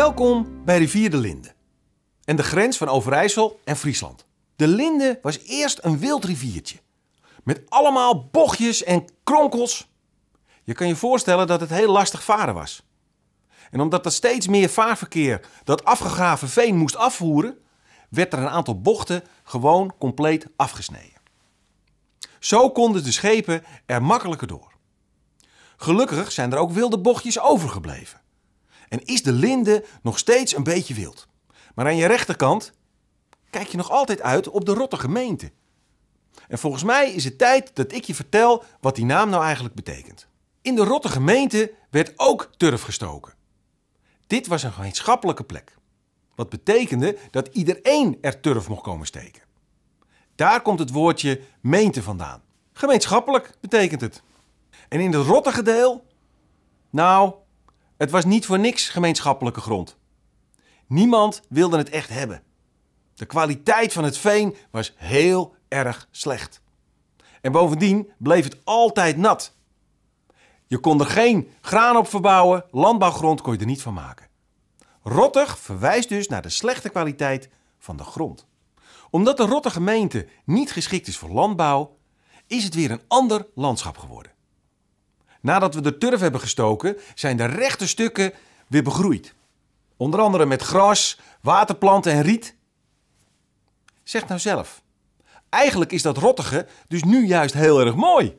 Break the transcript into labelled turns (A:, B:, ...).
A: Welkom bij Rivier de Linde en de grens van Overijssel en Friesland. De Linde was eerst een wild riviertje met allemaal bochtjes en kronkels. Je kan je voorstellen dat het heel lastig varen was. En omdat er steeds meer vaarverkeer dat afgegraven veen moest afvoeren, werd er een aantal bochten gewoon compleet afgesneden. Zo konden de schepen er makkelijker door. Gelukkig zijn er ook wilde bochtjes overgebleven en is de linde nog steeds een beetje wild. Maar aan je rechterkant kijk je nog altijd uit op de rotte gemeente. En volgens mij is het tijd dat ik je vertel wat die naam nou eigenlijk betekent. In de rotte gemeente werd ook turf gestoken. Dit was een gemeenschappelijke plek. Wat betekende dat iedereen er turf mocht komen steken. Daar komt het woordje gemeente vandaan. Gemeenschappelijk betekent het. En in het rotte gedeel? Nou, het was niet voor niks gemeenschappelijke grond. Niemand wilde het echt hebben. De kwaliteit van het veen was heel erg slecht. En bovendien bleef het altijd nat. Je kon er geen graan op verbouwen, landbouwgrond kon je er niet van maken. Rottig verwijst dus naar de slechte kwaliteit van de grond. Omdat de Rotte gemeente niet geschikt is voor landbouw, is het weer een ander landschap geworden. Nadat we de turf hebben gestoken, zijn de rechte stukken weer begroeid. Onder andere met gras, waterplanten en riet. Zeg nou zelf. Eigenlijk is dat rottige dus nu juist heel erg mooi.